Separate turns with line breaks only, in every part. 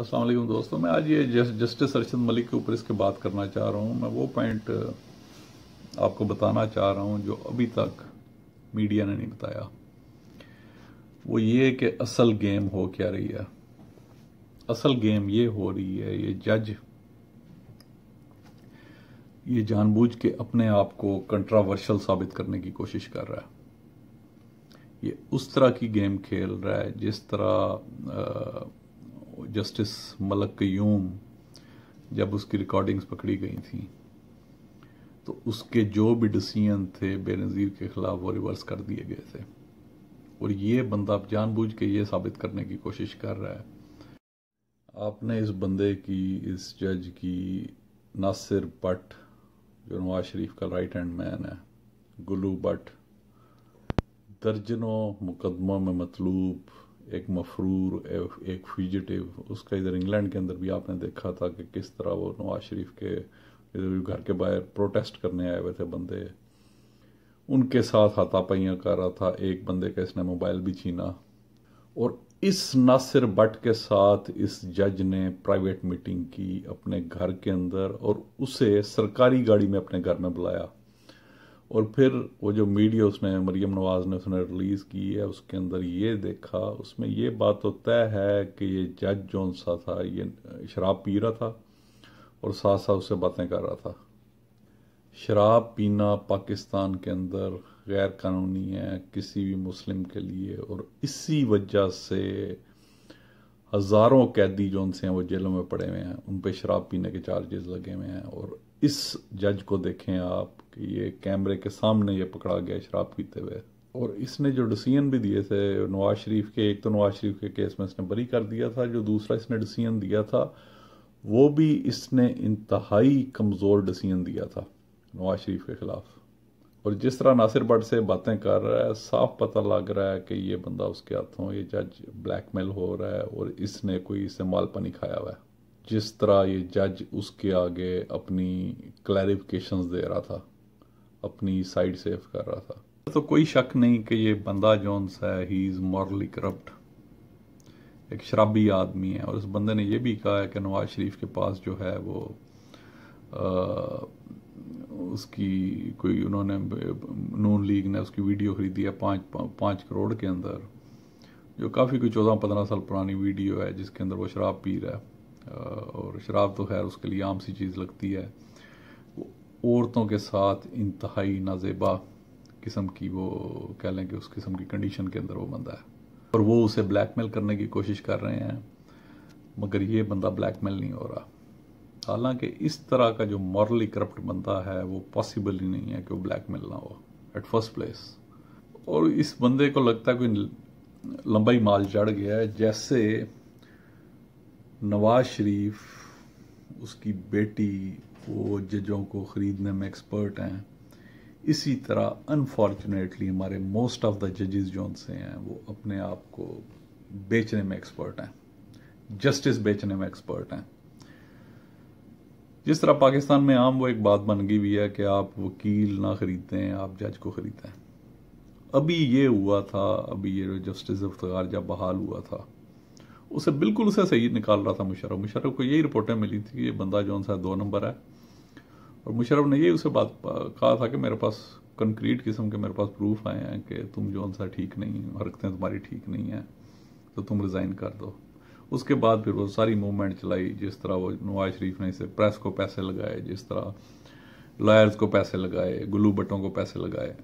असलम दोस्तों मैं आज ये जस्टिस अरशद मलिक के ऊपर इसके बात करना चाह रहा हूँ मैं वो पॉइंट आपको बताना चाह रहा हूँ जो अभी तक मीडिया ने नहीं बताया वो ये कि असल गेम हो क्या रही है असल गेम ये हो रही है ये जज ये जानबूझ के अपने आप को कंट्रावर्शल साबित करने की कोशिश कर रहा है ये उस तरह की गेम खेल रहा है जिस तरह आ, जस्टिस मलक क्यूम जब उसकी रिकॉर्डिंग्स पकड़ी गई थी तो उसके जो भी डिसीजन थे बेनज़ीर के ख़िलाफ़ वो रिवर्स कर दिए गए थे और ये बंदा आप जानबूझ के ये साबित करने की कोशिश कर रहा है आपने इस बंदे की इस जज की नासिर भट जो नवाज शरीफ का राइट हैंड मैन है गुलू भट दर्जनों मुकदमों में मतलूब एक मफरूर एक फिजिटिव उसका इधर इंग्लैंड के अंदर भी आपने देखा था कि किस तरह वो नवाज शरीफ के इधर घर के बाहर प्रोटेस्ट करने आए हुए थे बंदे उनके साथ हाथापाइयाँ कर रहा था एक बंदे का इसने मोबाइल भी छीना और इस नासिर बट के साथ इस जज ने प्राइवेट मीटिंग की अपने घर के अंदर और उसे सरकारी गाड़ी में अपने घर में बुलाया और फिर वो जो मीडिया उसने मरियम नवाज़ ने उसने रिलीज़ की है उसके अंदर ये देखा उसमें ये बात तो तय है कि ये जज जौन सा था ये शराब पी रहा था और साथ साथ उससे बातें कर रहा था शराब पीना पाकिस्तान के अंदर गैर कानूनी है किसी भी मुस्लिम के लिए और इसी वजह से हज़ारों कैदी जो उनसे हैं वो जेलों में पड़े हुए हैं उन पर शराब पीने के चार्जेस लगे हुए हैं और इस जज को देखें आप कि ये कैमरे के सामने ये पकड़ा गया शराब पीते हुए और इसने जो डिसीजन भी दिए थे नवाज शरीफ के एक तो नवाज शरीफ के केस में इसने बरी कर दिया था जो दूसरा इसने डिसीजन दिया था वो भी इसने इंतहाई कमज़ोर डिसीजन दिया था नवाज शरीफ के ख़िलाफ़ और जिस तरह नासिर भट्ट से बातें कर रहा है साफ पता लग रहा है कि ये बंदा उसके हाथों ये जज ब्लैकमेल हो रहा है और इसने कोई इससे माल पानी खाया हुआ है जिस तरह ये जज उसके आगे अपनी क्लैरिफिकेशंस दे रहा था अपनी साइड सेफ कर रहा था तो कोई शक नहीं कि ये बंदा जॉन्स है ही इज़ मॉरली करप्ट एक शराबी आदमी है और उस बंदे ने यह भी कहा है कि नवाज शरीफ के पास जो है वो आ, उसकी कोई उन्होंने नून लीग ने उसकी वीडियो खरीदी है पाँच पाँच करोड़ के अंदर जो काफ़ी कोई चौदह पंद्रह साल पुरानी वीडियो है जिसके अंदर वो शराब पी रहा है और शराब तो खैर उसके लिए आम सी चीज़ लगती है औरतों के साथ इंतहाई नाजेबा किस्म की वो कह लें कि उस किस्म की कंडीशन के अंदर वो बंदा है और वो उसे ब्लैकमेल करने की कोशिश कर रहे हैं मगर ये बंदा ब्लैकमेल नहीं हो रहा हालांकि इस तरह का जो मॉरली करप्ट बनता है वो पॉसिबल ही नहीं है कि वो ब्लैक मेल ना हो एट फर्स्ट प्लेस और इस बंदे को लगता है कोई लंबाई माल चढ़ गया है जैसे नवाज शरीफ उसकी बेटी वो जजों को ख़रीदने में एक्सपर्ट हैं इसी तरह अनफॉर्चुनेटली हमारे मोस्ट ऑफ द जजेस जो से हैं वो अपने आप को बेचने में एक्सपर्ट हैं जस्टिस बेचने में एक्सपर्ट हैं जिस तरह पाकिस्तान में आम वो एक बात बन गई हुई है कि आप वकील ना खरीदते हैं आप जज को खरीदते हैं अभी ये हुआ था अभी ये जस्टिस इफ्तार जब बहाल हुआ था उसे बिल्कुल उसे सही निकाल रहा था मुशरफ मुशरफ को यही रिपोर्टें मिली थी कि ये बंदा जो सा दो नंबर है और मुशरफ ने यही उसे बात कहा था कि मेरे पास कंक्रीट किस्म के मेरे पास प्रूफ आए हैं कि तुम जो सा ठीक नहीं हरकतें तुम्हारी ठीक नहीं हैं तो तुम रिज़ाइन कर दो उसके बाद फिर वो सारी मूवमेंट चलाई जिस तरह वो नवाज शरीफ ने इसे प्रेस को पैसे लगाए जिस तरह लॉयर्स को पैसे लगाए गुल्लू बटों को पैसे लगाए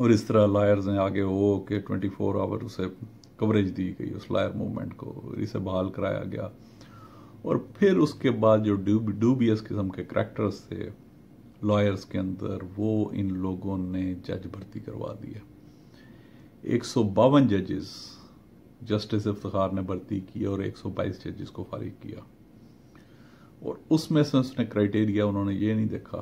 और इस तरह लॉयर्स ने आगे वो के ट्वेंटी फोर आवर उसे कवरेज दी गई उस लॉयर मूवमेंट को इसे बहाल कराया गया और फिर उसके बाद जो डूब डूबियस किस्म के करैक्टर्स थे लॉयर्स के अंदर वो इन लोगों ने जज भर्ती करवा दिया एक सौ बावन जजेस जस्टिस इफ्तार ने भर्ती की और 122 जजेस को फारिग किया और उसमें से उसने क्राइटेरिया उन्होंने ये नहीं देखा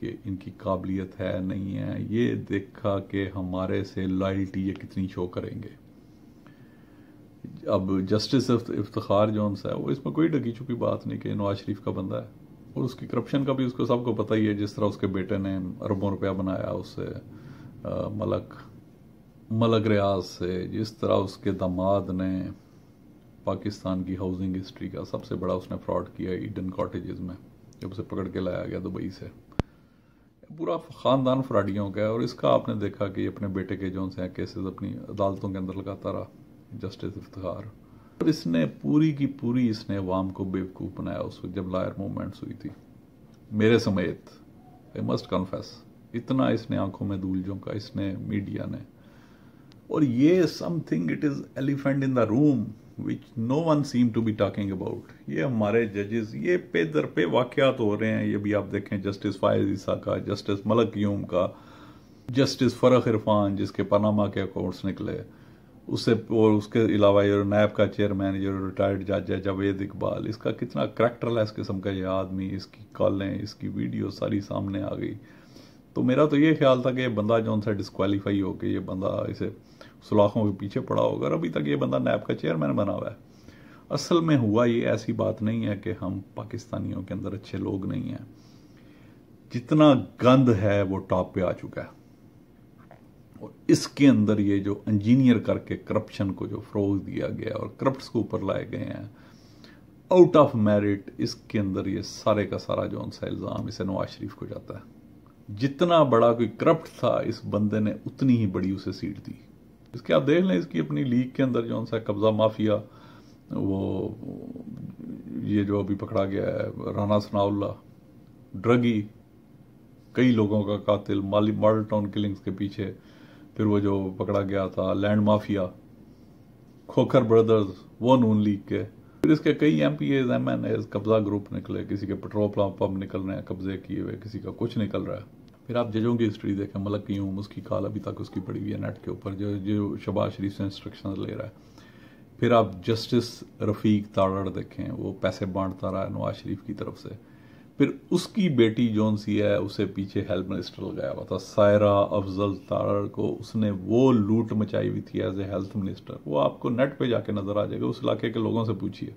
कि इनकी काबिलियत है नहीं है ये देखा कि हमारे से लॉयल्टी ये कितनी शो करेंगे अब जस्टिस इफ्तार जो है वो इसमें कोई डगी छुपी बात नहीं कि नवाज शरीफ का बंदा है और उसकी करप्शन का भी उसको सबको पता ही है जिस तरह उसके बेटे ने अरबों रुपया बनाया उससे मलक मलक रियाज से जिस तरह उसके दामाद ने पाकिस्तान की हाउसिंग हिस्ट्री का सबसे बड़ा उसने फ्रॉड किया ईडन कॉटेजेस में जब उसे पकड़ के लाया गया दुबई से पूरा ख़ानदान फ्राडियों का है और इसका आपने देखा कि अपने बेटे के जो हैं केसेस अपनी अदालतों के अंदर लगाता रहा जस्टिस इफ्तार और इसने पूरी की पूरी इसने अवाम को बेवकूफ़ बनाया उस वक्त जब लायर मूवमेंट्स हुई थी मेरे समेत आई मस्ट कन्फेस इतना इसने आंखों में धूल झोंका इसने मीडिया ने और ये something it is elephant in the room which no one seem to be talking about ये हमारे जजेस ये पे दर पे वाक़ात हो रहे हैं ये भी आप देखें जस्टिस फायज ईसा का जस्टिस मलक यूम का जस्टिस फ़रख इरफान जिसके पनामा के अकाउंट्स निकले उससे और उसके अलावा ये नैब का चेयरमैन ये रिटायर्ड जज है जावेद इकबाल इसका कितना करैक्टरलेस किस्म का ये आदमी इसकी कॉलें इसकी वीडियो सारी सामने आ गई तो मेरा तो ये ख्याल था कि ये बंदा जो उनसे डिसक्वालीफाई हो के ये बंदा इसे सलाखों के पीछे पड़ा होगा अभी तक ये बंदा नैब का चेयरमैन बना हुआ है असल में हुआ ये ऐसी बात नहीं है कि हम पाकिस्तानियों के अंदर अच्छे लोग नहीं हैं जितना गंद है वो टॉप पे आ चुका है और इसके अंदर ये जो इंजीनियर करके करप्शन को जो फरोग दिया गया और करप्ट को ऊपर लाए गए हैं आउट ऑफ मेरिट इसके अंदर ये सारे का सारा जो सा इल्ज़ाम इसे नवाज शरीफ को जाता है जितना बड़ा कोई करप्ट था इस बंदे ने उतनी ही बड़ी उसे सीट दी इसके आप देख लें इसकी अपनी लीग के अंदर जो सा कब्ज़ा माफिया वो ये जो अभी पकड़ा गया है राना सनाउल्ला ड्रगी कई लोगों का कातिल माली मॉडल टाउन किलिंग्स के पीछे फिर वो जो पकड़ा गया था लैंड माफिया खोखर ब्रदर्स वो नून लीग के फिर इसके कई M P As M N As कब्ज़ा ग्रुप निकले किसी के पेट्रोल पंप निकल रहे हैं कब्ज़े किए हुए किसी का कुछ निकल रहा है फिर आप जजों की हिस्ट्री देखें मलक की हूँ उसकी काल अभी तक उसकी पड़ी हुई है नेट के ऊपर जो जो शबाज शरीफ से इंस्ट्रक्शन ले रहा है फिर आप जस्टिस रफ़ीक ताड़ड़ देखें वो पैसे बांटता रहा है नवाज शरीफ की तरफ से फिर उसकी बेटी जोन सी है उसे पीछे हेल्थ मिनिस्टर लगाया हुआ था सायरा अफजल ताड़ को उसने वो लूट मचाई हुई थी एज ए हेल्थ मिनिस्टर वो आपको नेट पे जाके नज़र आ जाएगा उस इलाके के लोगों से पूछिए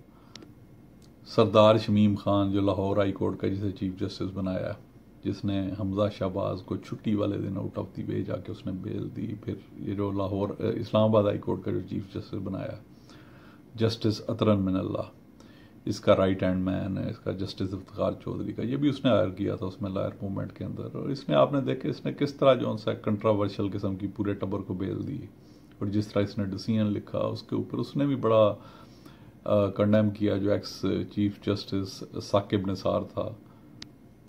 सरदार शमीम खान जो लाहौर हाई कोर्ट का जिसे चीफ जस्टिस बनाया है जिसने हमजा शहबाज को छुट्टी वाले दिन आउट ऑफ दी भेजा के उसने बेल दी फिर ये जो लाहौर इस्लामाबाद हाई कोर्ट का जो चीफ जस्टिस बनाया जस्टिस अतरन मिनल्ला इसका राइट हैंड मैन है इसका जस्टिस इफ्तार चौधरी का ये भी उसने हायर किया था उसमें लायर मूवमेंट के अंदर और इसने आपने देखे इसने किस तरह जो सा कंट्रावर्शल किस्म की पूरे टबर को बेल दी और जिस तरह इसने डिसीजन लिखा उसके ऊपर उसने भी बड़ा कंडेम किया जो ex chief justice Saqib Nisar था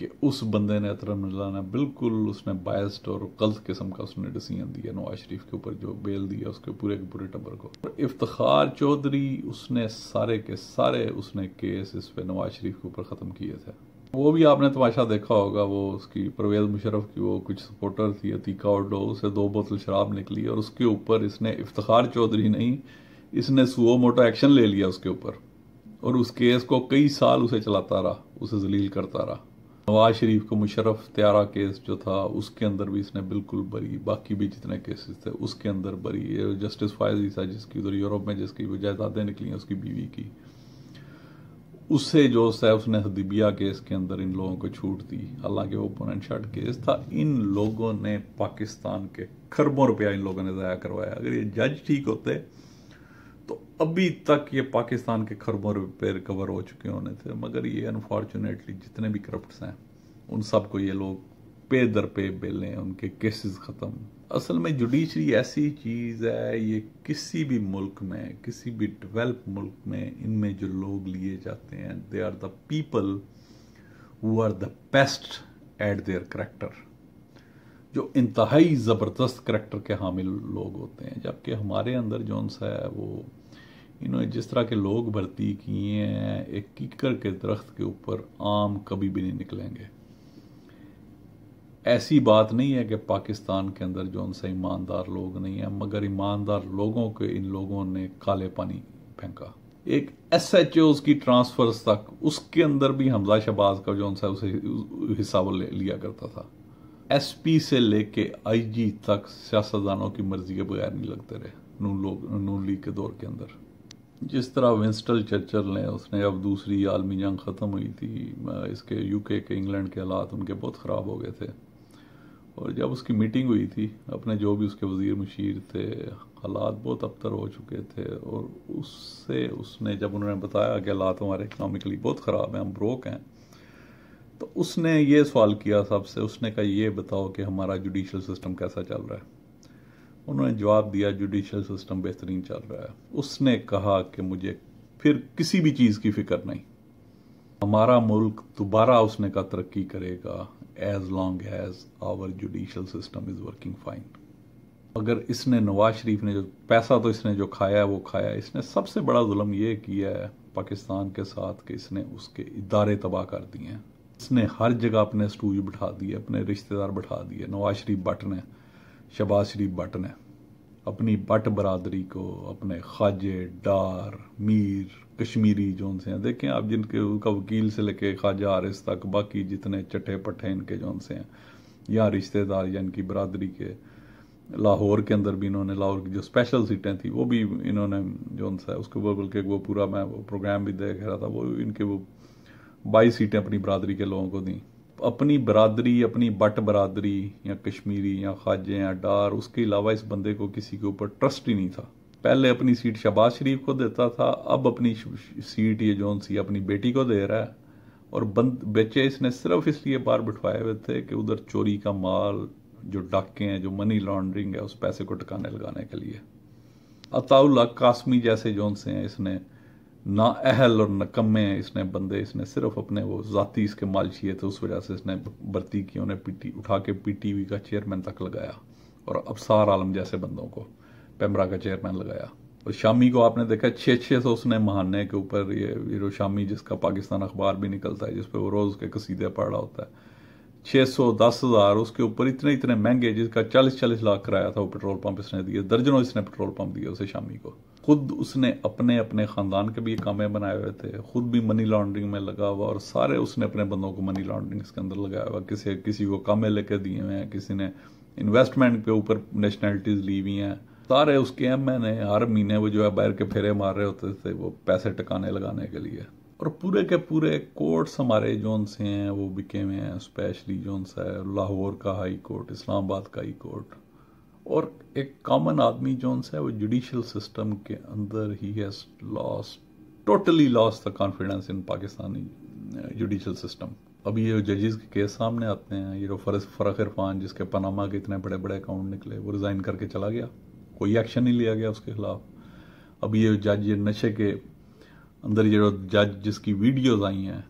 कि उस बंदे ने अतरम ने बिल्कुल उसने बायस्ड और गलत किस्म का उसने डिसीजन दिया नवाज शरीफ के ऊपर जो बेल दिया उसके पूरे के पूरे टबर को इफ्तार चौधरी उसने सारे के सारे उसने केस इस पर नवाज शरीफ के ऊपर ख़त्म किए थे वो भी आपने तमाशा देखा होगा वो उसकी परवेज मुशरफ की वो कुछ सपोर्टर थी अतीका और डो उसे दो बोतल शराब निकली और उसके ऊपर इसने इफ्तार चौधरी नहीं इसने सुओ मोटा एक्शन ले लिया उसके ऊपर और उस केस को कई साल उसे चलाता रहा उसे जलील करता रहा नवाज शरीफ को मुशरफ त्यारा केस जो था उसके अंदर भी इसने बिल्कुल बरी बाकी भी जितने केसेस थे उसके अंदर बरी जस्टिस फायज था जिसकी उधर यूरोप में जिसकी वो जायदादें निकली उसकी बीवी की उससे जो है उसने हदीबिया केस के अंदर इन लोगों को छूट दी हालांकि वो ओपोनेंट शर्ट केस था इन लोगों ने पाकिस्तान के खरबों रुपया इन लोगों ने ज़ाया करवाया अगर ये जज ठीक होते तो अभी तक ये पाकिस्तान के खरबों रुपये रिकवर हो चुके होने थे मगर ये अनफॉर्चुनेटली जितने भी करप्ट हैं उन सबको ये लोग पे दर पे बेलें उनके केसेस ख़त्म असल में जुडिशरी ऐसी चीज़ है ये किसी भी मुल्क में किसी भी डेवलप मुल्क में इनमें जो लोग लिए जाते हैं they are the people who are the best at their character जो इंतहाई ज़बरदस्त करेक्टर के हामिल लोग होते हैं जबकि हमारे अंदर जो सा है वो इन्होंने जिस तरह के लोग भर्ती किए हैं एक कीकर के दरख्त के ऊपर आम कभी भी नहीं निकलेंगे ऐसी बात नहीं है कि पाकिस्तान के अंदर जो उनसे ईमानदार लोग नहीं हैं मगर ईमानदार लोगों के इन लोगों ने काले पानी फेंका एक एस एच ओ उसकी ट्रांसफर्स तक उसके अंदर भी हमजा शहबाज का जो सा उसे हिसाब ले लिया करता था एस पी से लेके आई जी तक सियासतदानों की मर्जी के बगैर नहीं लगते रहे नून लोग नून लीग के दौर के अंदर जिस तरह विंस्टल चर्चल ने उसने अब दूसरी आलमी जंग ख़त्म हुई थी इसके यूके के इंग्लैंड के हालात उनके बहुत ख़राब हो गए थे और जब उसकी मीटिंग हुई थी अपने जो भी उसके वजीर मशीर थे हालात बहुत अबतर हो चुके थे और उससे उसने जब उन्होंने बताया कि हालात हमारे इकनॉमिकली बहुत ख़राब हैं हम ब्रोक हैं तो उसने ये सवाल किया सबसे उसने कहा ये बताओ कि हमारा जुडिशल सिस्टम कैसा चल रहा है उन्होंने जवाब दिया जुडिशल सिस्टम बेहतरीन चल रहा है उसने कहा कि मुझे फिर किसी भी चीज़ की फिक्र नहीं हमारा मुल्क दोबारा उसने कहा तरक्की करेगा as long as our judicial system is working fine अगर इसने नवाज शरीफ ने जो पैसा तो इसने जो खाया है वो खाया है इसने सबसे बड़ा जुल्म ये किया है पाकिस्तान के साथ कि इसने उसके इदारे तबाह कर दिए हैं इसने हर जगह अपने स्टूज बैठा दिए अपने रिश्तेदार बैठा दिए नवाज शरीफ भट्ट ने शबाज शरीफ बट ने अपनी बट बरदरी को अपने ख्वाजे डार मीर कश्मीरी से हैं देखें आप जिनके उनका वकील से लेके ख्वाजा आरिस तक बाकी जितने चटे पटे इनके से हैं या रिश्तेदार या इनकी बरदरी के लाहौर के अंदर भी इन्होंने लाहौर की जो स्पेशल सीटें थी वो भी इन्होंने जो सा उसके ऊपर बल्कि वो पूरा मैं वो प्रोग्राम भी देख रहा था वो इनके वो बाईस सीटें अपनी बरदरी के लोगों को दी अपनी बरदरी अपनी बट बरदरी या कश्मीरी या खाजे या डार उसके अलावा इस बंदे को किसी के ऊपर ट्रस्ट ही नहीं था पहले अपनी सीट शबाज शरीफ को देता था अब अपनी सीट ये जोन सी अपनी बेटी को दे रहा है और बंद बेचे इसने सिर्फ इसलिए बाहर बिठवाए हुए थे कि उधर चोरी का माल जो डाके हैं जो मनी लॉन्ड्रिंग है उस पैसे को टकाने लगाने के लिए अताउल्ला कासमी जैसे जोन से हैं इसने ना अहल और नकम्मे इसने बंदे इसने सिर्फ अपने वो ज़ाती इसके माल छिए थे उस वजह से इसने भर्ती की उन्हें पीटी उठा के पीटीवी का चेयरमैन तक लगाया और अबसार आलम जैसे बंदों को पैमरा का चेयरमैन लगाया और शामी को आपने देखा छः छः सौ उसने महाने के ऊपर ये वीरो शामी जिसका पाकिस्तान अखबार भी निकलता है जिसपे वो रोज़ के कसीदे पड़ रहा होता है छः सौ दस हज़ार उसके ऊपर इतने इतने महंगे जिसका चालीस चालीस लाख कराया था वो पेट्रोल पंप इसने दिए दर्जनों इसने पेट्रोल पंप दिए उसे शामी को खुद उसने अपने अपने ख़ानदान के भी कामे बनाए हुए थे खुद भी मनी लॉन्ड्रिंग में लगा हुआ और सारे उसने अपने बंदों को मनी लॉन्ड्रिंग के अंदर लगाया हुआ किसी किसी को कामे लेके दिए हुए हैं किसी ने इन्वेस्टमेंट के ऊपर नेशनैलिटीज़ ली हुई हैं सारे उसके एम एन ए हर महीने वो जो है बाहर के फेरे मार रहे होते थे वो पैसे टकाने लगाने के लिए और पूरे के पूरे कोर्ट्स हमारे जोन से हैं वो बिके हुए हैं स्पेशली जोन है लाहौर का हाई कोर्ट इस्लामाबाद का हाई कोर्ट और एक कॉमन आदमी जो है वो जुडिशल सिस्टम के अंदर ही has loss totally loss the confidence in Pakistani judicial system अभी ये जजेस के केस सामने आते हैं ये जो फरज फ़रख इरफान जिसके पनामा के इतने बड़े बड़े अकाउंट निकले वो रिज़ाइन करके चला गया कोई एक्शन नहीं लिया गया उसके खिलाफ अभी ये जज ये नशे के अंदर ये जो जज जिसकी वीडियोज़ आई हैं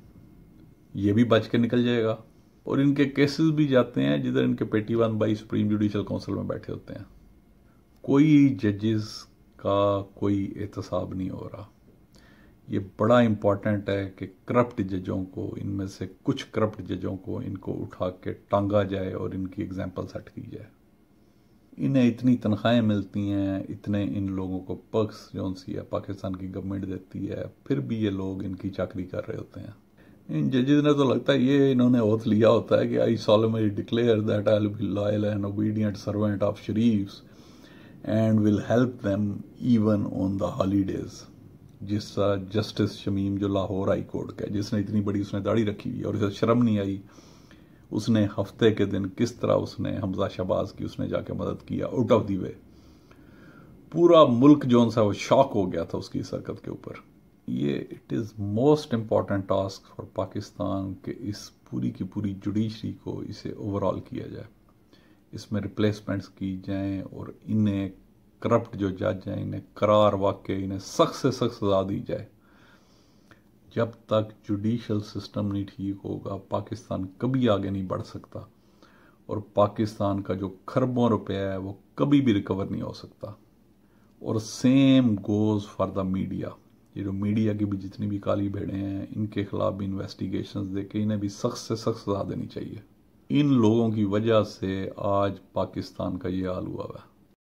ये भी बच के निकल जाएगा और इनके केसेस भी जाते हैं जिधर इनके पेटीवान बाई सुप्रीम जुडिशल काउंसिल में बैठे होते हैं कोई जजेस का कोई एहतसाब नहीं हो रहा ये बड़ा इम्पॉर्टेंट है कि करप्ट जजों को इनमें से कुछ करप्ट जजों को इनको उठा के टांगा जाए और इनकी एग्जाम्पल सेट की जाए इन्हें इतनी तनख्वाहें मिलती हैं इतने इन लोगों को पक्स जो सी है पाकिस्तान की गवर्नमेंट देती है फिर भी ये लोग इनकी चाकरी कर रहे होते हैं इन जजेज ने तो लगता है ये इन्होंने ओथ लिया होता है कि I solemnly declare that I will be loyal and obedient servant of Sharif and will help them even on the holidays जिस जस्टिस शमीम जो लाहौर हाई कोर्ट का जिसने इतनी बड़ी उसने दाढ़ी रखी हुई और उसे शर्म नहीं आई उसने हफ्ते के दिन किस तरह उसने हमजा शबाज की उसने जाके मदद किया आउट ऑफ दी वे पूरा मुल्क जो सा वो शॉक हो गया था उसकी इस हरकत के ऊपर ये it is most important task for Pakistan के इस पूरी की पूरी जुडिशरी को इसे ओवरऑल किया जाए इसमें रिप्लेसमेंट्स की जाएं और इन्हें करप्ट जो जज हैं इन्हें करार वाक्य इन्हें सख्त से सख्त सजा दी जाए जब तक जुडिशल सिस्टम नहीं ठीक होगा पाकिस्तान कभी आगे नहीं बढ़ सकता और पाकिस्तान का जो खरबों रुपया है वो कभी भी रिकवर नहीं हो सकता और same goes for the media ये जो मीडिया की भी जितनी भी काली भेड़े हैं इनके खिलाफ भी इन्वेस्टिगेशन दे के इन्हें भी सख्त से सख्त सजा देनी चाहिए इन लोगों की वजह से आज पाकिस्तान का ये हाल हुआ हुआ है